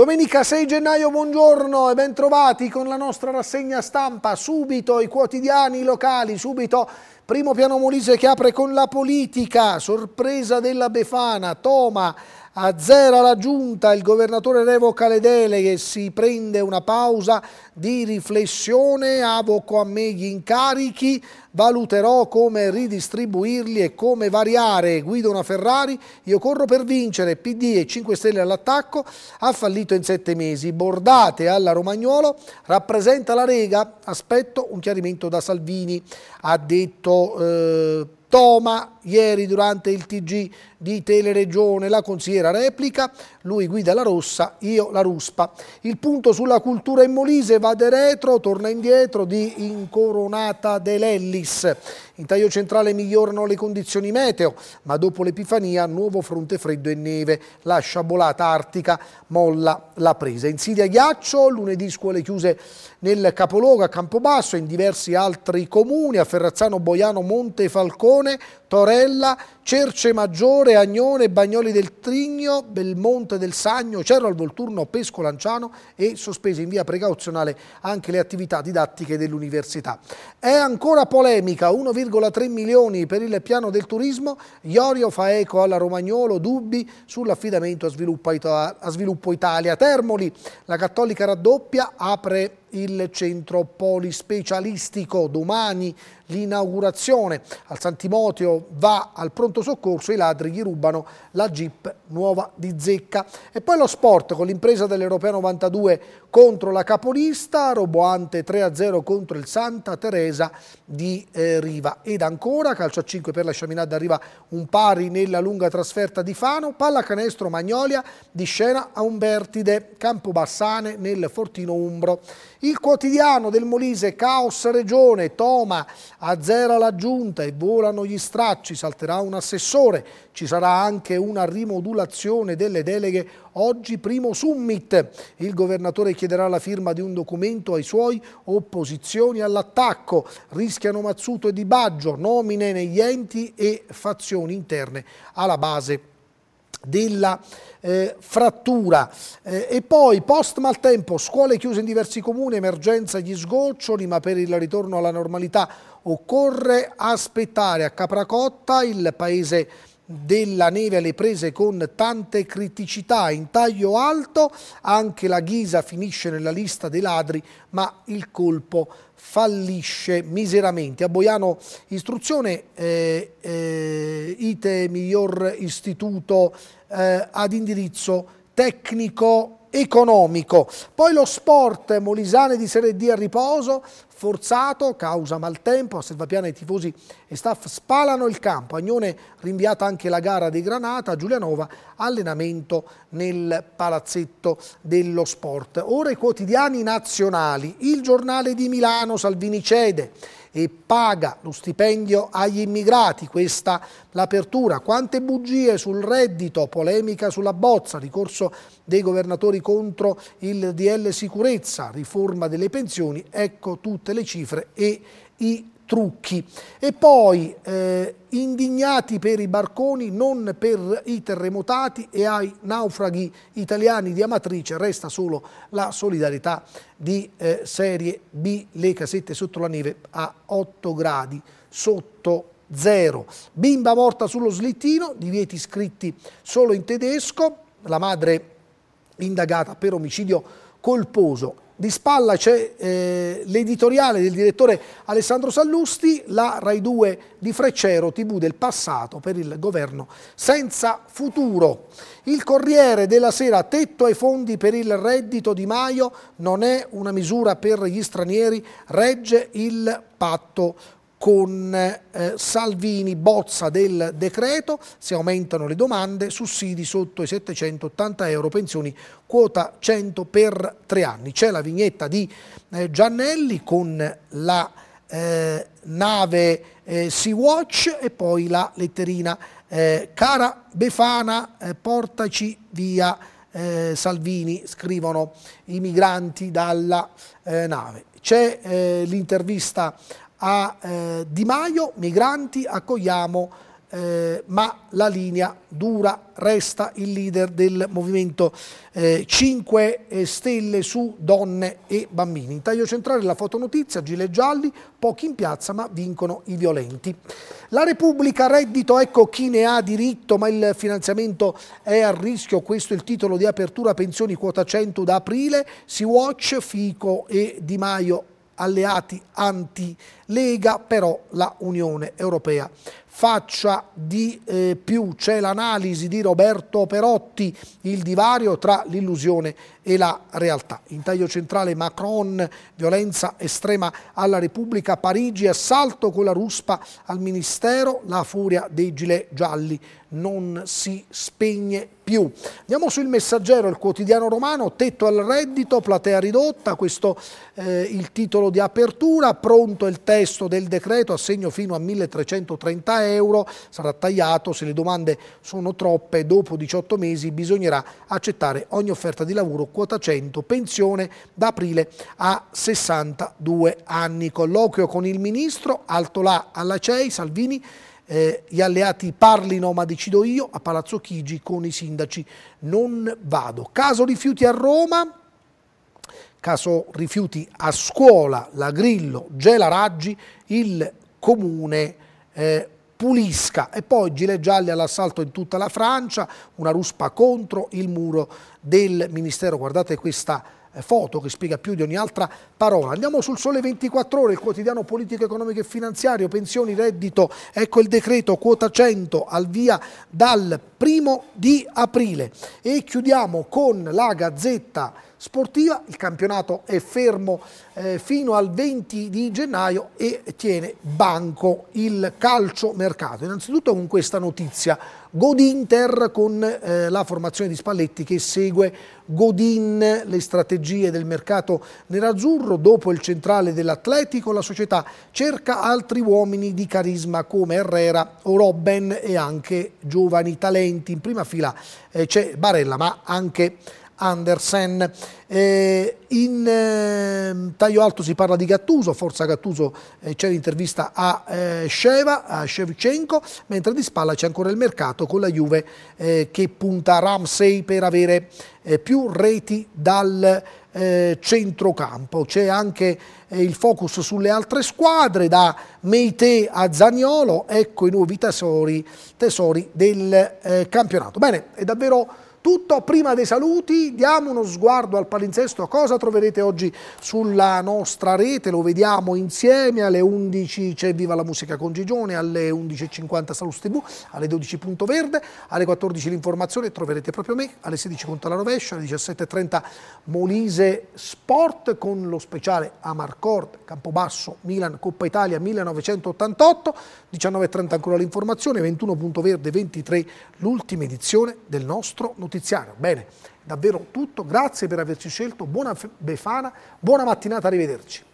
Domenica 6 gennaio, buongiorno e bentrovati con la nostra rassegna stampa. Subito i quotidiani locali, subito primo piano Molise che apre con la politica, sorpresa della Befana, Toma azzera la giunta, il governatore revoca le deleghe, si prende una pausa di riflessione, avoco a me gli incarichi, valuterò come ridistribuirli e come variare, guido una Ferrari, io corro per vincere, PD e 5 Stelle all'attacco, ha fallito in sette mesi, bordate alla Romagnolo, rappresenta la Rega, aspetto un chiarimento da Salvini, ha detto... Eh, Toma ieri durante il TG di Teleregione, la consigliera replica, lui guida la rossa, io la ruspa. Il punto sulla cultura in Molise va de retro, torna indietro di Incoronata Delelli. Iris. In taglio centrale migliorano le condizioni meteo, ma dopo l'Epifania nuovo fronte freddo e neve. La sciabolata artica molla la presa. In Siria ghiaccio, lunedì scuole chiuse nel capoluogo a Campobasso e in diversi altri comuni, a Ferrazzano, Boiano, Monte Falcone, Torella, Cerce Maggiore, Agnone, Bagnoli del Trigno, Belmonte del Sagno, Cerro al Volturno, Pesco Lanciano e sospese in via precauzionale anche le attività didattiche dell'università. È ancora polemica, 1,3 milioni per il piano del turismo, Iorio fa eco alla Romagnolo, dubbi sull'affidamento a, a Sviluppo Italia. Termoli, la Cattolica raddoppia, apre il centro polispecialistico. Domani l'inaugurazione al Santimoteo va al pronto soccorso, i ladri gli rubano la Jeep nuova di zecca. E poi lo sport con l'impresa dell'Europea 92 contro la capolista, roboante 3-0 contro il Santa Teresa di eh, Riva. Ed ancora calcio a 5 per la Sciaminada arriva un pari nella lunga trasferta di Fano, pallacanestro Magnolia di scena a Umbertide, Campo Bassane nel Fortino Umbro. Il quotidiano del Molise, caos regione, Toma, azzera la giunta e volano gli stracci, salterà un assessore, ci sarà anche una rimodulazione delle deleghe oggi primo summit. Il governatore chiederà la firma di un documento ai suoi opposizioni all'attacco. Rischiano Mazzuto e Di Baggio, nomine negli enti e fazioni interne alla base della eh, frattura eh, e poi post maltempo scuole chiuse in diversi comuni emergenza gli sgoccioli ma per il ritorno alla normalità occorre aspettare a Capracotta il paese della neve alle prese con tante criticità in taglio alto, anche la Ghisa finisce nella lista dei ladri, ma il colpo fallisce miseramente. A Boiano Istruzione, eh, eh, ITE miglior istituto eh, ad indirizzo tecnico economico. Poi lo sport, Molisane di Serie D a riposo, forzato, causa maltempo, a Selvapiana i tifosi e staff spalano il campo, Agnone rinviata anche la gara di Granata, Giulianova allenamento nel palazzetto dello sport. Ora i quotidiani nazionali, il giornale di Milano, Salvini cede, e paga lo stipendio agli immigrati, questa l'apertura. Quante bugie sul reddito, polemica sulla bozza, ricorso dei governatori contro il DL sicurezza, riforma delle pensioni, ecco tutte le cifre e i trucchi. E poi eh, indignati per i barconi, non per i terremotati e ai naufraghi italiani di Amatrice resta solo la solidarietà di eh, serie B, le casette sotto la neve a 8 gradi sotto zero. Bimba morta sullo slittino, divieti scritti solo in tedesco, la madre indagata per omicidio colposo di spalla c'è eh, l'editoriale del direttore Alessandro Sallusti, la Rai 2 di Freccero, TV del passato per il governo senza futuro. Il Corriere della Sera, tetto ai fondi per il reddito di Maio, non è una misura per gli stranieri, regge il patto con eh, Salvini bozza del decreto, si aumentano le domande, sussidi sotto i 780 euro, pensioni quota 100 per tre anni. C'è la vignetta di eh, Giannelli con la eh, nave eh, Sea-Watch e poi la letterina eh, Cara Befana, eh, portaci via Salvini, scrivono i migranti dalla nave. C'è l'intervista a eh, Di Maio, migranti accogliamo, eh, ma la linea dura, resta il leader del movimento eh, 5 eh, Stelle su donne e bambini. In taglio centrale la fotonotizia, gile gialli, pochi in piazza ma vincono i violenti. La Repubblica, reddito, ecco chi ne ha diritto, ma il finanziamento è a rischio, questo è il titolo di apertura pensioni quota 100 da aprile, si watch, Fico e Di Maio alleati anti-Fico lega però la Unione Europea faccia di eh, più. C'è l'analisi di Roberto Perotti, il divario tra l'illusione e la realtà. In taglio centrale Macron, violenza estrema alla Repubblica, Parigi, assalto con la ruspa al Ministero, la furia dei gilet gialli non si spegne più. Andiamo sul messaggero, il quotidiano romano, tetto al reddito, platea ridotta, questo è eh, il titolo di apertura, pronto il testo testo del decreto, assegno fino a 1330 euro, sarà tagliato, se le domande sono troppe dopo 18 mesi bisognerà accettare ogni offerta di lavoro quota 100, pensione da aprile a 62 anni. Colloquio con il ministro, Altolà alla CEI, Salvini, eh, gli alleati parlino ma decido io, a Palazzo Chigi con i sindaci non vado. Caso rifiuti a Roma, caso rifiuti a scuola, la Grillo, Gela Raggi, il comune eh, pulisca e poi gilet gialli all'assalto in tutta la Francia, una ruspa contro il muro del ministero, guardate questa eh, foto che spiega più di ogni altra parola. Andiamo sul Sole 24 Ore, il quotidiano politico, economico e finanziario, pensioni, reddito, ecco il decreto, quota 100 al via dal primo di aprile. E chiudiamo con la Gazzetta sportiva, il campionato è fermo eh, fino al 20 di gennaio e tiene banco il calcio mercato. Innanzitutto con questa notizia, Godinter con eh, la formazione di Spalletti che segue Godin, le strategie del mercato nerazzurro, dopo il centrale dell'Atletico la società cerca altri uomini di carisma come Herrera o Robben e anche giovani talenti. In prima fila eh, c'è Barella ma anche... Andersen. Eh, in eh, taglio alto si parla di Gattuso, forza Gattuso eh, c'è l'intervista a eh, Sheva, a Shevchenko, mentre di spalla c'è ancora il mercato con la Juve eh, che punta Ramsey per avere eh, più reti dal centrocampo. C'è anche il focus sulle altre squadre, da Meite a Zaniolo, ecco i nuovi tesori, tesori del campionato. Bene, è davvero tutto prima dei saluti, diamo uno sguardo al palinsesto, cosa troverete oggi sulla nostra rete, lo vediamo insieme alle 11 c'è Viva la musica con Gigione, alle 11.50 Salus TV, alle 12 Punto Verde, alle 14 l'informazione troverete proprio me, alle 16 Punto la Rovescia, alle 17.30 Molise Sport con lo speciale Amarcord, Campobasso, Milan, Coppa Italia 1988, 19.30 ancora l'informazione, 21 Punto Verde, 23 l'ultima edizione del nostro notiziario Tiziano. Bene, davvero tutto, grazie per averci scelto, buona Befana, buona mattinata, arrivederci.